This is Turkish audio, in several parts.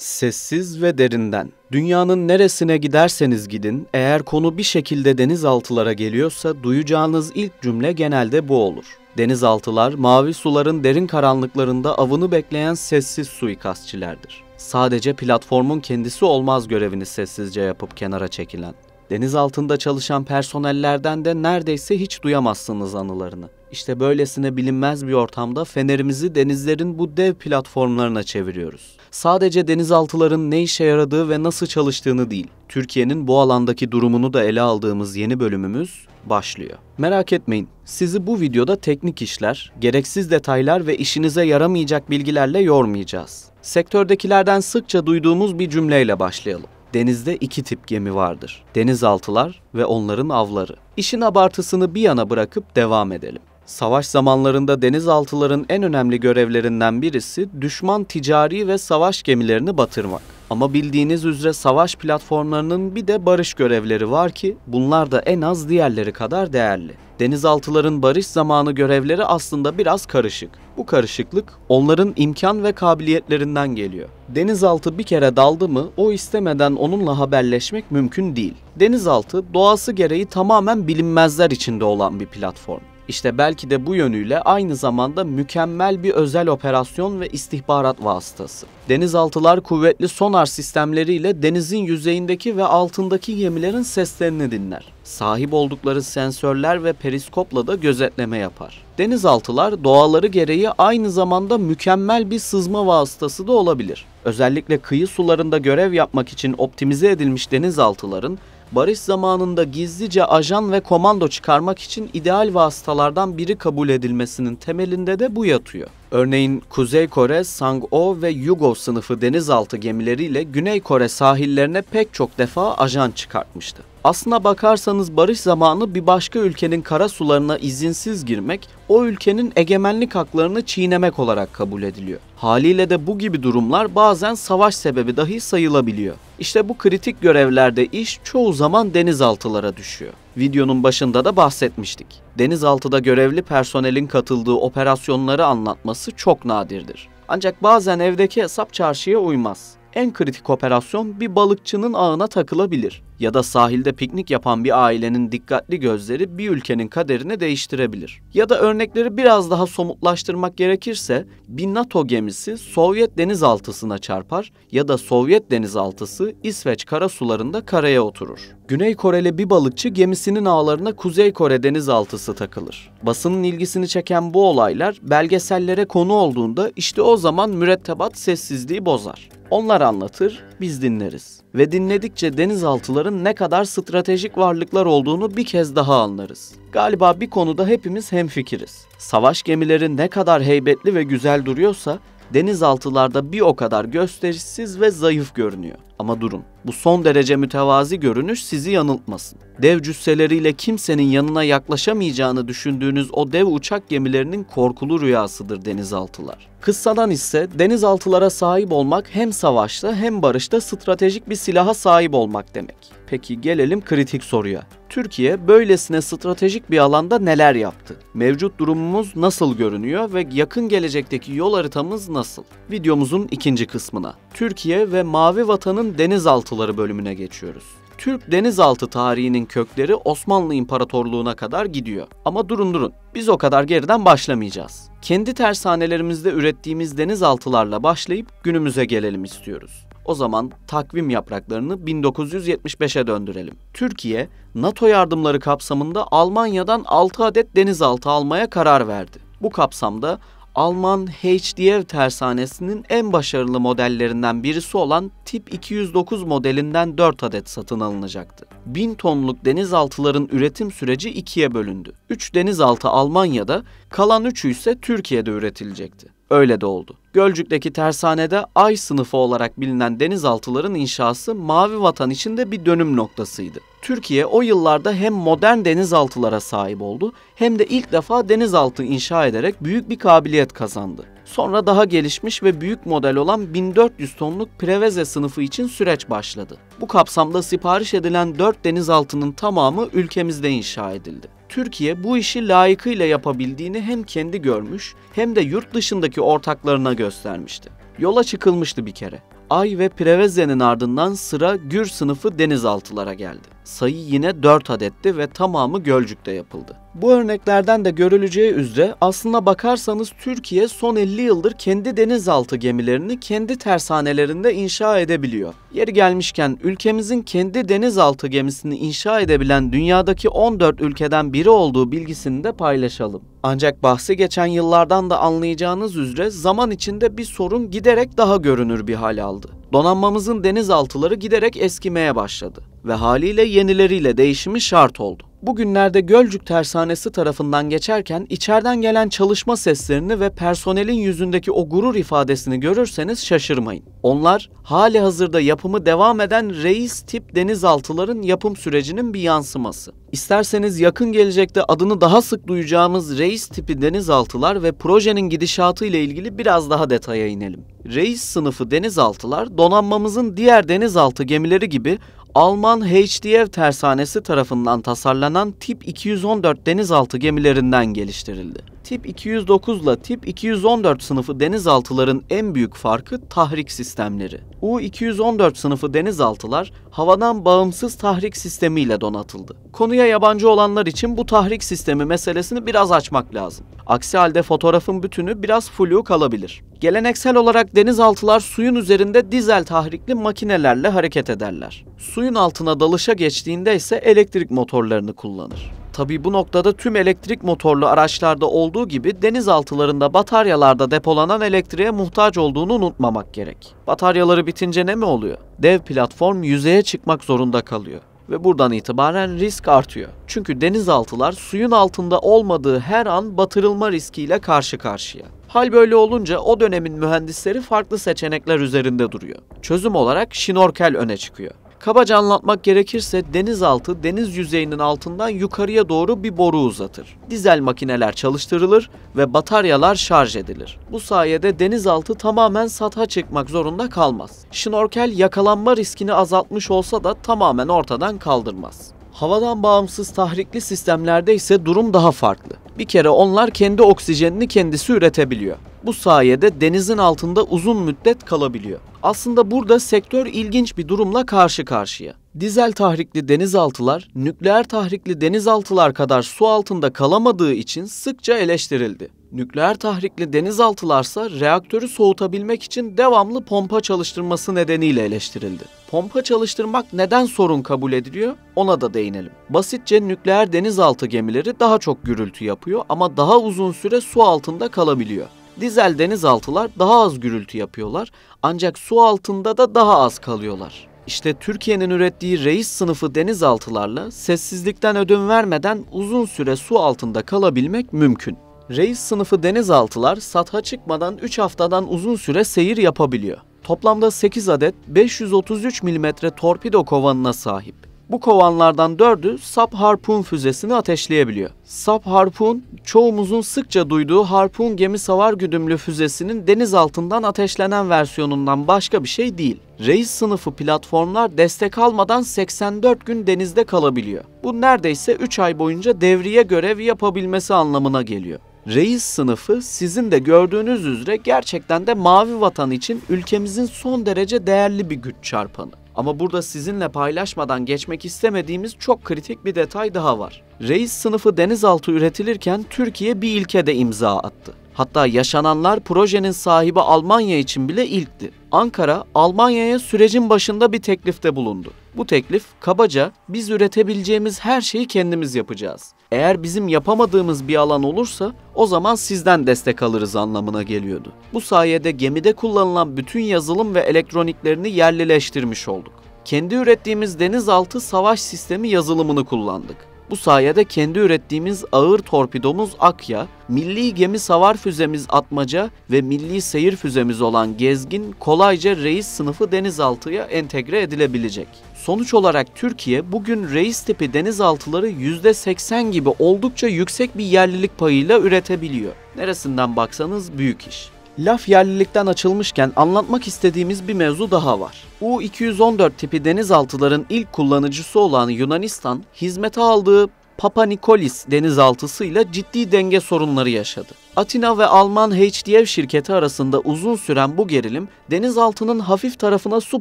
Sessiz ve derinden. Dünyanın neresine giderseniz gidin, eğer konu bir şekilde denizaltılara geliyorsa duyacağınız ilk cümle genelde bu olur. Denizaltılar, mavi suların derin karanlıklarında avını bekleyen sessiz suikastçilerdir. Sadece platformun kendisi olmaz görevini sessizce yapıp kenara çekilen. Deniz altında çalışan personellerden de neredeyse hiç duyamazsınız anılarını. İşte böylesine bilinmez bir ortamda fenerimizi denizlerin bu dev platformlarına çeviriyoruz. Sadece denizaltıların ne işe yaradığı ve nasıl çalıştığını değil, Türkiye'nin bu alandaki durumunu da ele aldığımız yeni bölümümüz başlıyor. Merak etmeyin, sizi bu videoda teknik işler, gereksiz detaylar ve işinize yaramayacak bilgilerle yormayacağız. Sektördekilerden sıkça duyduğumuz bir cümleyle başlayalım denizde iki tip gemi vardır. Denizaltılar ve onların avları. İşin abartısını bir yana bırakıp devam edelim. Savaş zamanlarında denizaltıların en önemli görevlerinden birisi düşman ticari ve savaş gemilerini batırmak. Ama bildiğiniz üzere savaş platformlarının bir de barış görevleri var ki bunlar da en az diğerleri kadar değerli. Denizaltıların barış zamanı görevleri aslında biraz karışık. Bu karışıklık onların imkan ve kabiliyetlerinden geliyor. Denizaltı bir kere daldı mı o istemeden onunla haberleşmek mümkün değil. Denizaltı doğası gereği tamamen bilinmezler içinde olan bir platform. İşte belki de bu yönüyle aynı zamanda mükemmel bir özel operasyon ve istihbarat vasıtası. Denizaltılar kuvvetli sonar sistemleriyle denizin yüzeyindeki ve altındaki gemilerin seslerini dinler. Sahip oldukları sensörler ve periskopla da gözetleme yapar. Denizaltılar doğaları gereği aynı zamanda mükemmel bir sızma vasıtası da olabilir. Özellikle kıyı sularında görev yapmak için optimize edilmiş denizaltıların barış zamanında gizlice ajan ve komando çıkarmak için ideal vasıtalardan biri kabul edilmesinin temelinde de bu yatıyor. Örneğin Kuzey Kore, Sang-o ve Yugo sınıfı denizaltı gemileriyle Güney Kore sahillerine pek çok defa ajan çıkartmıştı. Aslına bakarsanız barış zamanı bir başka ülkenin kara sularına izinsiz girmek, o ülkenin egemenlik haklarını çiğnemek olarak kabul ediliyor. Haliyle de bu gibi durumlar bazen savaş sebebi dahi sayılabiliyor. İşte bu kritik görevlerde iş çoğu zaman denizaltılara düşüyor. Videonun başında da bahsetmiştik. Denizaltıda görevli personelin katıldığı operasyonları anlatması çok nadirdir. Ancak bazen evdeki hesap çarşıya uymaz. En kritik operasyon bir balıkçının ağına takılabilir ya da sahilde piknik yapan bir ailenin dikkatli gözleri bir ülkenin kaderini değiştirebilir. Ya da örnekleri biraz daha somutlaştırmak gerekirse bir NATO gemisi Sovyet denizaltısına çarpar ya da Sovyet denizaltısı İsveç karasularında karaya oturur. Güney Koreli bir balıkçı gemisinin ağlarına Kuzey Kore denizaltısı takılır. Basının ilgisini çeken bu olaylar belgesellere konu olduğunda işte o zaman mürettebat sessizliği bozar. Onlar anlatır, biz dinleriz ve dinledikçe denizaltıların ne kadar stratejik varlıklar olduğunu bir kez daha anlarız. Galiba bir konuda hepimiz hemfikiriz. Savaş gemileri ne kadar heybetli ve güzel duruyorsa denizaltılarda bir o kadar gösterişsiz ve zayıf görünüyor. Ama durun, bu son derece mütevazi görünüş sizi yanıltmasın. Dev cüsseleriyle kimsenin yanına yaklaşamayacağını düşündüğünüz o dev uçak gemilerinin korkulu rüyasıdır denizaltılar. Kıssadan ise denizaltılara sahip olmak hem savaşta hem barışta stratejik bir silaha sahip olmak demek. Peki gelelim kritik soruya. Türkiye böylesine stratejik bir alanda neler yaptı? Mevcut durumumuz nasıl görünüyor ve yakın gelecekteki yol haritamız nasıl? Videomuzun ikinci kısmına. Türkiye ve Mavi Vatan'ın denizaltı Denizaltıları bölümüne geçiyoruz. Türk denizaltı tarihinin kökleri Osmanlı İmparatorluğu'na kadar gidiyor. Ama durun durun, biz o kadar geriden başlamayacağız. Kendi tersanelerimizde ürettiğimiz denizaltılarla başlayıp günümüze gelelim istiyoruz. O zaman takvim yapraklarını 1975'e döndürelim. Türkiye, NATO yardımları kapsamında Almanya'dan 6 adet denizaltı almaya karar verdi. Bu kapsamda Alman HDF tersanesinin en başarılı modellerinden birisi olan Tip 209 modelinden 4 adet satın alınacaktı. 1000 tonluk denizaltıların üretim süreci ikiye bölündü. 3 denizaltı Almanya'da, kalan 3'ü ise Türkiye'de üretilecekti. Öyle de oldu. Gölcük'teki tersanede Ay sınıfı olarak bilinen denizaltıların inşası Mavi Vatan için de bir dönüm noktasıydı. Türkiye o yıllarda hem modern denizaltılara sahip oldu hem de ilk defa denizaltı inşa ederek büyük bir kabiliyet kazandı. Sonra daha gelişmiş ve büyük model olan 1400 tonluk Preveze sınıfı için süreç başladı. Bu kapsamda sipariş edilen 4 denizaltının tamamı ülkemizde inşa edildi. Türkiye bu işi layıkıyla yapabildiğini hem kendi görmüş hem de yurt dışındaki ortaklarına göstermişti. Yola çıkılmıştı bir kere. Ay ve Preveze'nin ardından sıra Gür sınıfı denizaltılara geldi. Sayı yine 4 adetti ve tamamı Gölcük'te yapıldı. Bu örneklerden de görüleceği üzere aslına bakarsanız Türkiye son 50 yıldır kendi denizaltı gemilerini kendi tersanelerinde inşa edebiliyor. Yeri gelmişken ülkemizin kendi denizaltı gemisini inşa edebilen dünyadaki 14 ülkeden biri olduğu bilgisini de paylaşalım. Ancak bahsi geçen yıllardan da anlayacağınız üzere zaman içinde bir sorun giderek daha görünür bir hal aldı. Donanmamızın denizaltıları giderek eskimeye başladı ve haliyle yenileriyle değişimi şart oldu. Bugünlerde Gölcük Tersanesi tarafından geçerken içeriden gelen çalışma seslerini ve personelin yüzündeki o gurur ifadesini görürseniz şaşırmayın. Onlar hali hazırda yapımı devam eden reis tip denizaltıların yapım sürecinin bir yansıması. İsterseniz yakın gelecekte adını daha sık duyacağımız reis tipi denizaltılar ve projenin gidişatı ile ilgili biraz daha detaya inelim. Reis sınıfı denizaltılar donanmamızın diğer denizaltı gemileri gibi Alman HDF tersanesi tarafından tasarlanan Tip 214 denizaltı gemilerinden geliştirildi. Tip 209 ile Tip 214 sınıfı denizaltıların en büyük farkı tahrik sistemleri. U-214 sınıfı denizaltılar havadan bağımsız tahrik sistemiyle donatıldı. Konuya konuya yabancı olanlar için bu tahrik sistemi meselesini biraz açmak lazım. Aksi halde fotoğrafın bütünü biraz flu kalabilir. Geleneksel olarak denizaltılar suyun üzerinde dizel tahrikli makinelerle hareket ederler. Suyun altına dalışa geçtiğinde ise elektrik motorlarını kullanır. Tabi bu noktada tüm elektrik motorlu araçlarda olduğu gibi denizaltılarında bataryalarda depolanan elektriğe muhtaç olduğunu unutmamak gerek. Bataryaları bitince ne mi oluyor? Dev platform yüzeye çıkmak zorunda kalıyor ve buradan itibaren risk artıyor. Çünkü denizaltılar suyun altında olmadığı her an batırılma riskiyle karşı karşıya. Hal böyle olunca o dönemin mühendisleri farklı seçenekler üzerinde duruyor. Çözüm olarak şinorkel öne çıkıyor. Kabaca anlatmak gerekirse denizaltı deniz yüzeyinin altından yukarıya doğru bir boru uzatır. Dizel makineler çalıştırılır ve bataryalar şarj edilir. Bu sayede denizaltı tamamen satha çıkmak zorunda kalmaz. Şnorkel yakalanma riskini azaltmış olsa da tamamen ortadan kaldırmaz. Havadan bağımsız tahrikli sistemlerde ise durum daha farklı. Bir kere onlar kendi oksijenini kendisi üretebiliyor. Bu sayede denizin altında uzun müddet kalabiliyor. Aslında burada sektör ilginç bir durumla karşı karşıya. Dizel tahrikli denizaltılar, nükleer tahrikli denizaltılar kadar su altında kalamadığı için sıkça eleştirildi. Nükleer tahrikli denizaltılarsa reaktörü soğutabilmek için devamlı pompa çalıştırması nedeniyle eleştirildi. Pompa çalıştırmak neden sorun kabul ediliyor ona da değinelim. Basitçe nükleer denizaltı gemileri daha çok gürültü yapıyor ama daha uzun süre su altında kalabiliyor. Dizel denizaltılar daha az gürültü yapıyorlar ancak su altında da daha az kalıyorlar. İşte Türkiye'nin ürettiği reis sınıfı denizaltılarla sessizlikten ödün vermeden uzun süre su altında kalabilmek mümkün. Reis sınıfı denizaltılar satha çıkmadan 3 haftadan uzun süre seyir yapabiliyor. Toplamda 8 adet 533 mm torpido kovanına sahip. Bu kovanlardan dördü sap harpun füzesini ateşleyebiliyor. Sap harpun çoğumuzun sıkça duyduğu harpun gemi savar güdümlü füzesinin deniz altından ateşlenen versiyonundan başka bir şey değil. Reis sınıfı platformlar destek almadan 84 gün denizde kalabiliyor. Bu neredeyse 3 ay boyunca devriye görev yapabilmesi anlamına geliyor. Reis sınıfı sizin de gördüğünüz üzere gerçekten de mavi vatan için ülkemizin son derece değerli bir güç çarpanı. Ama burada sizinle paylaşmadan geçmek istemediğimiz çok kritik bir detay daha var. Reis sınıfı denizaltı üretilirken Türkiye bir ilke de imza attı. Hatta yaşananlar projenin sahibi Almanya için bile ilkti. Ankara, Almanya'ya sürecin başında bir teklifte bulundu. Bu teklif kabaca biz üretebileceğimiz her şeyi kendimiz yapacağız. Eğer bizim yapamadığımız bir alan olursa o zaman sizden destek alırız anlamına geliyordu. Bu sayede gemide kullanılan bütün yazılım ve elektroniklerini yerlileştirmiş olduk. Kendi ürettiğimiz denizaltı savaş sistemi yazılımını kullandık. Bu sayede kendi ürettiğimiz ağır torpidomuz Akya, milli gemi savar füzemiz Atmaca ve milli seyir füzemiz olan Gezgin kolayca reis sınıfı denizaltıya entegre edilebilecek. Sonuç olarak Türkiye bugün reis Reistepe denizaltıları %80 gibi oldukça yüksek bir yerlilik payıyla üretebiliyor. Neresinden baksanız büyük iş. Laf yerlilikten açılmışken anlatmak istediğimiz bir mevzu daha var. U-214 tipi denizaltıların ilk kullanıcısı olan Yunanistan, hizmete aldığı Papa Nikolis denizaltısıyla ciddi denge sorunları yaşadı. Atina ve Alman HDF şirketi arasında uzun süren bu gerilim denizaltının hafif tarafına su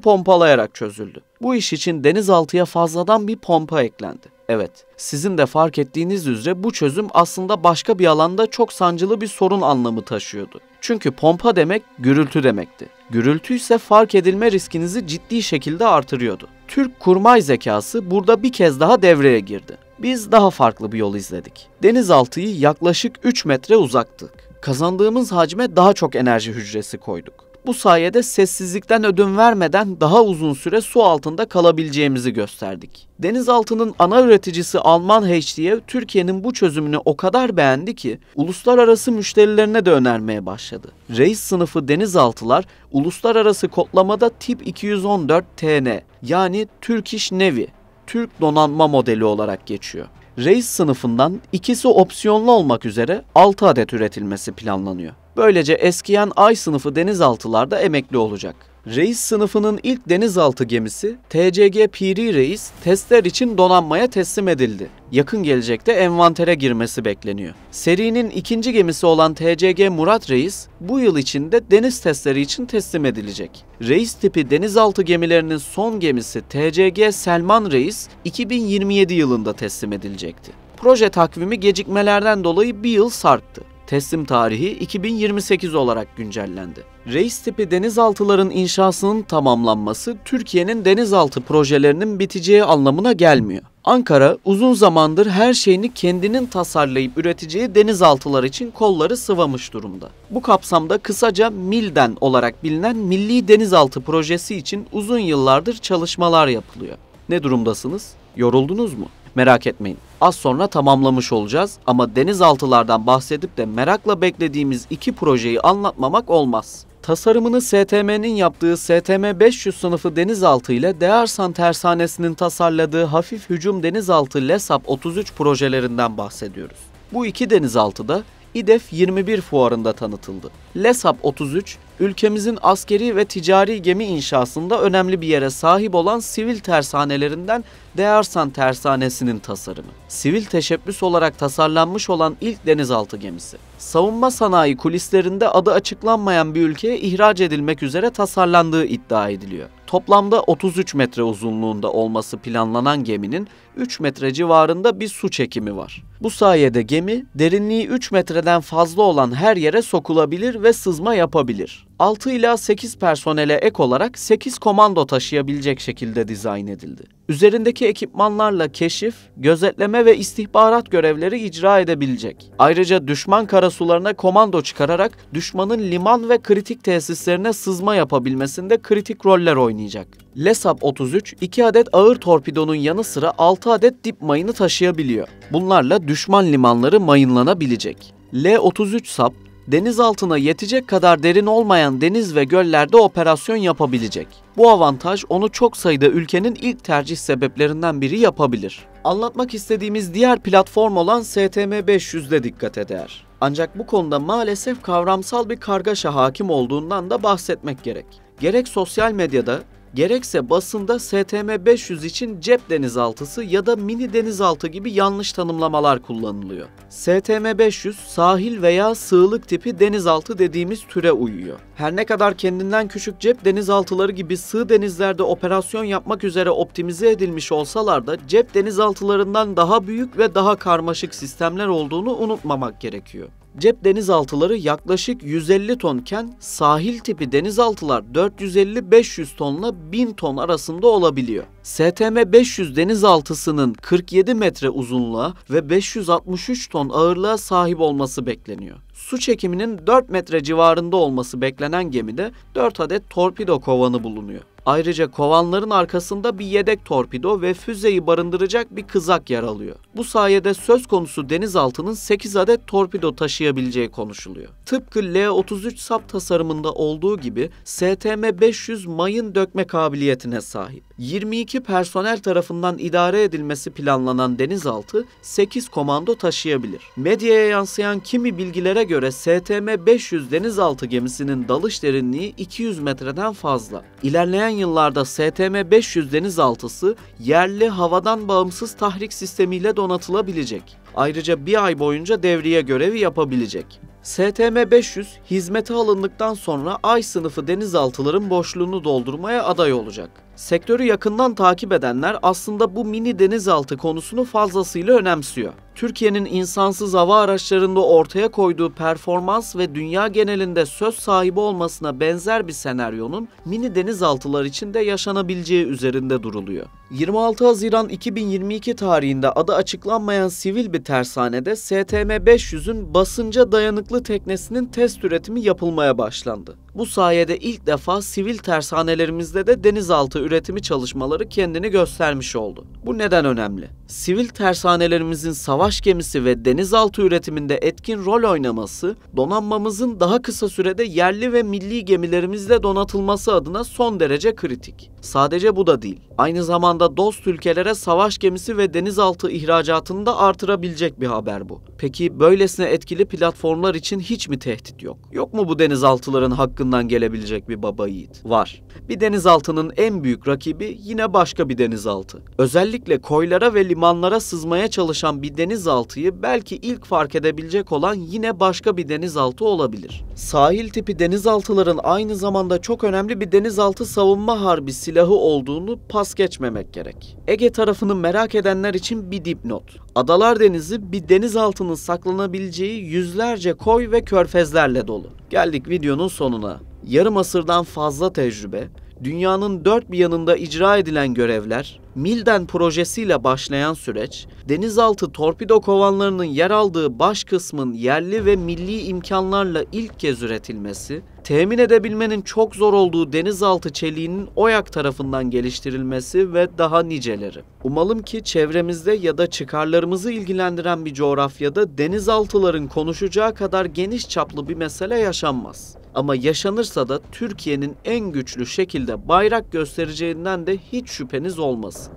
pompalayarak çözüldü. Bu iş için denizaltıya fazladan bir pompa eklendi. Evet, sizin de fark ettiğiniz üzere bu çözüm aslında başka bir alanda çok sancılı bir sorun anlamı taşıyordu. Çünkü pompa demek gürültü demekti. Gürültü ise fark edilme riskinizi ciddi şekilde artırıyordu. Türk kurmay zekası burada bir kez daha devreye girdi. Biz daha farklı bir yol izledik. Denizaltıyı yaklaşık 3 metre uzaktık. Kazandığımız hacme daha çok enerji hücresi koyduk. Bu sayede sessizlikten ödün vermeden daha uzun süre su altında kalabileceğimizi gösterdik. Denizaltının ana üreticisi Alman HD'ye Türkiye'nin bu çözümünü o kadar beğendi ki uluslararası müşterilerine de önermeye başladı. Reis sınıfı denizaltılar uluslararası kodlamada tip 214 TN yani Turkish Navy Türk donanma modeli olarak geçiyor. Reis sınıfından ikisi opsiyonlu olmak üzere 6 adet üretilmesi planlanıyor. Böylece eskiyen Ay sınıfı denizaltılar da emekli olacak. Reis sınıfının ilk denizaltı gemisi TCG Piri Reis testler için donanmaya teslim edildi. Yakın gelecekte envantere girmesi bekleniyor. Serinin ikinci gemisi olan TCG Murat Reis bu yıl içinde deniz testleri için teslim edilecek. Reis tipi denizaltı gemilerinin son gemisi TCG Selman Reis 2027 yılında teslim edilecekti. Proje takvimi gecikmelerden dolayı bir yıl sarktı teslim tarihi 2028 olarak güncellendi. Reis tipi denizaltıların inşasının tamamlanması Türkiye'nin denizaltı projelerinin biteceği anlamına gelmiyor. Ankara uzun zamandır her şeyini kendinin tasarlayıp üreteceği denizaltılar için kolları sıvamış durumda. Bu kapsamda kısaca MILDEN olarak bilinen Milli Denizaltı Projesi için uzun yıllardır çalışmalar yapılıyor. Ne durumdasınız? Yoruldunuz mu? Merak etmeyin az sonra tamamlamış olacağız ama denizaltılardan bahsedip de merakla beklediğimiz iki projeyi anlatmamak olmaz. Tasarımını STM'nin yaptığı STM 500 sınıfı denizaltı ile Değersan Tersanesi'nin tasarladığı hafif hücum denizaltı LESAP 33 projelerinden bahsediyoruz. Bu iki denizaltıda İDEF 21 fuarında tanıtıldı. LESAP 33, ülkemizin askeri ve ticari gemi inşasında önemli bir yere sahip olan sivil tersanelerinden Dearsan Tersanesi'nin tasarımı. Sivil teşebbüs olarak tasarlanmış olan ilk denizaltı gemisi. Savunma sanayi kulislerinde adı açıklanmayan bir ülkeye ihraç edilmek üzere tasarlandığı iddia ediliyor. Toplamda 33 metre uzunluğunda olması planlanan geminin 3 metre civarında bir su çekimi var. Bu sayede gemi derinliği 3 metreden fazla olan her yere sokulabilir ve sızma yapabilir. 6 ila 8 personele ek olarak 8 komando taşıyabilecek şekilde dizayn edildi. Üzerindeki ekipmanlarla keşif, gözetleme ve istihbarat görevleri icra edebilecek. Ayrıca düşman karasularına komando çıkararak düşmanın liman ve kritik tesislerine sızma yapabilmesinde kritik roller oynayacak. Lesap 33, 2 adet ağır torpidonun yanı sıra 6 6 adet dip mayını taşıyabiliyor. Bunlarla düşman limanları mayınlanabilecek. L-33 SAP, deniz altına yetecek kadar derin olmayan deniz ve göllerde operasyon yapabilecek. Bu avantaj onu çok sayıda ülkenin ilk tercih sebeplerinden biri yapabilir. Anlatmak istediğimiz diğer platform olan stm 500 de dikkat eder. Ancak bu konuda maalesef kavramsal bir kargaşa hakim olduğundan da bahsetmek gerek. Gerek sosyal medyada, gerekse basında STM 500 için cep denizaltısı ya da mini denizaltı gibi yanlış tanımlamalar kullanılıyor. STM 500 sahil veya sığlık tipi denizaltı dediğimiz türe uyuyor. Her ne kadar kendinden küçük cep denizaltıları gibi sığ denizlerde operasyon yapmak üzere optimize edilmiş olsalar da cep denizaltılarından daha büyük ve daha karmaşık sistemler olduğunu unutmamak gerekiyor. Cep denizaltıları yaklaşık 150 tonken sahil tipi denizaltılar 450-500 tonla 1000 ton arasında olabiliyor. STM 500 denizaltısının 47 metre uzunluğa ve 563 ton ağırlığa sahip olması bekleniyor. Su çekiminin 4 metre civarında olması beklenen gemide 4 adet torpido kovanı bulunuyor. Ayrıca kovanların arkasında bir yedek torpido ve füzeyi barındıracak bir kızak yer alıyor. Bu sayede söz konusu denizaltının 8 adet torpido taşıyabileceği konuşuluyor. Tıpkı L-33 sap tasarımında olduğu gibi STM-500 mayın dökme kabiliyetine sahip. 22 personel tarafından idare edilmesi planlanan denizaltı 8 komando taşıyabilir. Medyaya yansıyan kimi bilgilere göre STM-500 denizaltı gemisinin dalış derinliği 200 metreden fazla. İlerleyen yıllarda STM-500 denizaltısı yerli havadan bağımsız tahrik sistemiyle donatılabilecek. Ayrıca bir ay boyunca devriye görevi yapabilecek. STM-500 hizmete alındıktan sonra ay sınıfı denizaltıların boşluğunu doldurmaya aday olacak. Sektörü yakından takip edenler aslında bu mini denizaltı konusunu fazlasıyla önemsiyor. Türkiye'nin insansız hava araçlarında ortaya koyduğu performans ve dünya genelinde söz sahibi olmasına benzer bir senaryonun mini denizaltılar için de yaşanabileceği üzerinde duruluyor. 26 Haziran 2022 tarihinde adı açıklanmayan sivil bir tersanede STM-500'ün basınca dayanıklı teknesinin test üretimi yapılmaya başlandı. Bu sayede ilk defa sivil tersanelerimizde de denizaltı üretimi çalışmaları kendini göstermiş oldu. Bu neden önemli? sivil tersanelerimizin savaş gemisi ve denizaltı üretiminde etkin rol oynaması, donanmamızın daha kısa sürede yerli ve milli gemilerimizle donatılması adına son derece kritik. Sadece bu da değil. Aynı zamanda dost ülkelere savaş gemisi ve denizaltı ihracatını da artırabilecek bir haber bu. Peki böylesine etkili platformlar için hiç mi tehdit yok? Yok mu bu denizaltıların hakkından gelebilecek bir baba yiğit? Var. Bir denizaltının en büyük rakibi yine başka bir denizaltı. Özellikle koylara ve limanlara limanlara sızmaya çalışan bir denizaltıyı belki ilk fark edebilecek olan yine başka bir denizaltı olabilir. Sahil tipi denizaltıların aynı zamanda çok önemli bir denizaltı savunma harbi silahı olduğunu pas geçmemek gerek. Ege tarafını merak edenler için bir dipnot. Adalar Denizi bir denizaltının saklanabileceği yüzlerce koy ve körfezlerle dolu. Geldik videonun sonuna. Yarım asırdan fazla tecrübe, dünyanın dört bir yanında icra edilen görevler, Milden projesiyle başlayan süreç, denizaltı torpido kovanlarının yer aldığı baş kısmın yerli ve milli imkanlarla ilk kez üretilmesi, temin edebilmenin çok zor olduğu denizaltı çeliğinin OYAK tarafından geliştirilmesi ve daha niceleri. Umalım ki çevremizde ya da çıkarlarımızı ilgilendiren bir coğrafyada denizaltıların konuşacağı kadar geniş çaplı bir mesele yaşanmaz. Ama yaşanırsa da Türkiye'nin en güçlü şekilde bayrak göstereceğinden de hiç şüpheniz olmasın.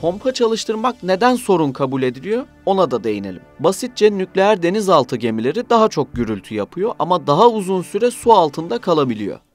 Pompa çalıştırmak neden sorun kabul ediliyor? Ona da değinelim. Basitçe nükleer denizaltı gemileri daha çok gürültü yapıyor ama daha uzun süre su altında kalabiliyor.